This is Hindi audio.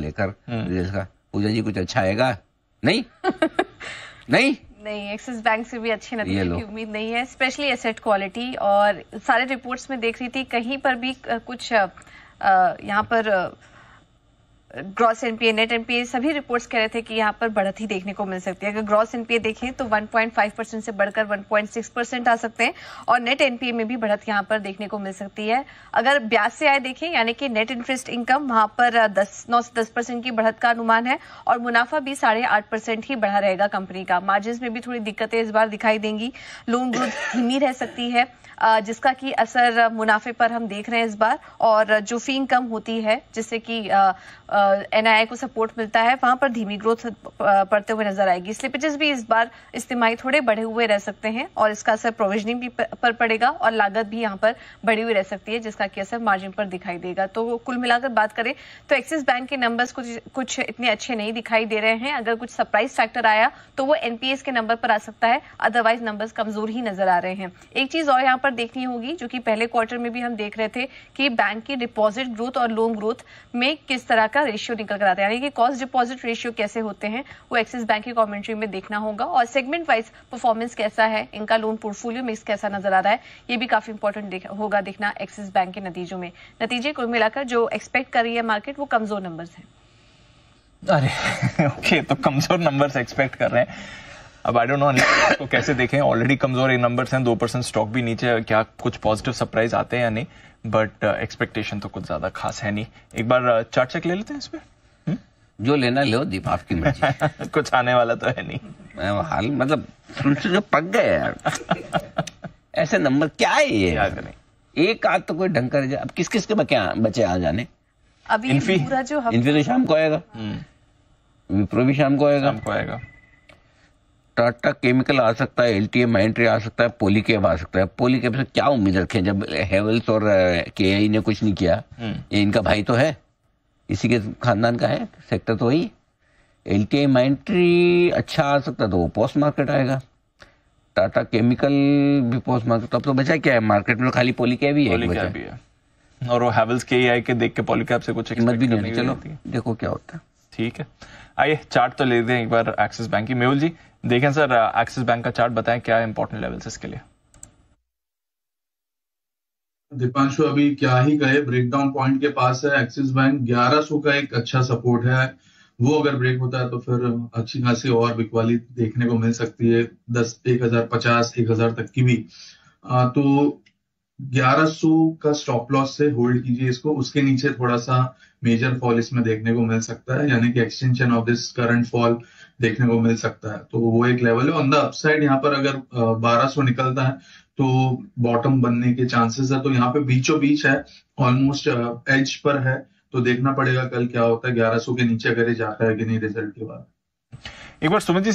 लेकर हाँ। पूजा जी कुछ अच्छा आएगा नहीं नहीं नहीं एक्सिस बैंक से भी अच्छी नतीजे की उम्मीद नहीं है स्पेशली एसेट क्वालिटी और सारे रिपोर्ट्स में देख रही थी कहीं पर भी कुछ यहाँ पर ग्रॉस एनपीए नेट एनपीए सभी रिपोर्ट्स कह रहे थे कि यहाँ पर बढ़त ही देखने को मिल सकती है अगर ग्रॉस एनपीए देखें तो 1.5 परसेंट से बढ़कर 1.6 परसेंट आ सकते हैं और नेट एनपीए में भी बढ़त यहाँ पर देखने को मिल सकती है अगर ब्याज से आए देखें यानी कि नेट इंटरेस्ट इनकम वहां पर दस नौ से दस परसेंट की बढ़त का अनुमान है और मुनाफा भी साढ़े आठ परसेंट ही बढ़ा रहेगा कंपनी का मार्जिन में भी थोड़ी दिक्कतें इस बार दिखाई देंगी लोन ग्रोथ धीमी रह सकती है जिसका कि असर मुनाफे पर हम देख रहे हैं इस बार और जो फी इनकम होती है जिससे कि एनआईए को सपोर्ट मिलता है वहां पर धीमी ग्रोथ पड़ते हुए नजर आएगी स्लिपेजेस भी इस बार इस्तेमाल थोड़े बढ़े हुए रह सकते हैं और इसका असर प्रोविजनिंग भी पर पड़ेगा और लागत भी यहाँ पर बढ़ी हुई रह सकती है जिसका कि असर मार्जिन पर दिखाई देगा तो कुल मिलाकर बात करें तो एक्सिस बैंक के नंबर्स कुछ कुछ इतने अच्छे नहीं दिखाई दे रहे हैं अगर कुछ सरप्राइज फैक्टर आया तो वो एनपीएस के नंबर पर आ सकता है अदरवाइज नंबर्स कमजोर ही नजर आ रहे हैं एक चीज और यहाँ पर देखनी होगी जो कि पहले क्वार्टर में भी हम देख रहे थे कि बैंक की डिपॉजिट ग्रोथ और लोन ग्रोथ में किस तरह का रेशियो निकल कर आता है यानी कि कॉस्ट डिपॉजिट रेशियो कैसे होते हैं वो एक्सिस बैंक की कॉमेंट्री में देखना होगा और सेगमेंट वाइज परफॉर्मेंस कैसा है इनका लोन पोर्टफोलियो मिक्स कैसा नजर आ रहा है ये भी काफी इंपॉर्टेंट होगा देखना एक्सिस बैंक के नतीजों में नतीजे को मिलाकर जो एक्सपेक्ट कर रही है मार्केट वो कमजोर नंबर है अरे ओके तो कमजोर नंबर्स एक्सपेक्ट कर रहे हैं अब आई डोंट नो इसको कैसे देखें ऑलरेडी कमजोर एक नंबर हैं दो परसेंट स्टॉक भी नीचे क्या कुछ पॉजिटिव सरप्राइज आते हैं या नहीं बट एक्सपेक्टेशन uh, तो कुछ ज्यादा खास है नहीं एक बार चार्ट uh, चेक ले लेते हैं इस पर हम्म? जो लेना लो दीप आपकी मर्जी कुछ आने वाला तो है नहीं हाल मतलब जो पक गए यार ऐसे नंबर क्या है ये एक आध तो कोई ढंग कर अब किस किस के बचे आ जाने अभी पूरा जो इन्फी तो शाम को आएगा हम्म। विप्रो भी शाम को आएगा टाटा केमिकल आ सकता है एल टी एम एंट्री आ सकता है पोलिकेब आ सकता है पोलिकेब से क्या उम्मीद रखें जब हेवल्स और के आई ने कुछ नहीं किया हम्म। ये इनका भाई तो है इसी के खानदान का है सेक्टर तो वही एल टी एम एंट्री अच्छा आ सकता है तो वो पोस्ट मार्केट आएगा टाटा केमिकल भी पोस्ट मार्केट तो अब तो बचा क्या है मार्केट में तो खाली पोलिकेब ही है, और वो हेवल्स के आई के देख के पोलिकेब से कुछ हिम्मत भी नहीं चलो देखो क्या होता है ठीक है आइए चार्ट तो ले दें एक बार एक्सिस बैंक की मेहुल जी देखें सर एक्सिस बैंक का चार्ट बताएं क्या इंपॉर्टेंट लेवल्स इसके लिए दीपांशु अभी क्या ही कहे ब्रेकडाउन पॉइंट के पास है एक्सिस बैंक 1100 का एक अच्छा सपोर्ट है वो अगर ब्रेक होता है तो फिर अच्छी खासी और बिकवाली देखने को मिल सकती है दस एक हजार पचास एक हजार तक की भी आ, तो 1100 का स्टॉप लॉस से होल्ड कीजिए इसको उसके नीचे थोड़ा सा मेजर फॉल इसमें देखने को मिल सकता है यानी कि extension of this current fall देखने को मिल सकता है तो वो एक लेवल है ऑन द अपसाइड यहाँ पर अगर 1200 निकलता है तो बॉटम बनने के चांसेस है तो यहाँ पे बीचों बीच है ऑलमोस्ट एज पर है तो देखना पड़ेगा कल क्या होता है ग्यारह के नीचे अगर जाता है कि नहीं रिजल्ट के बाद एक बार सुमित जी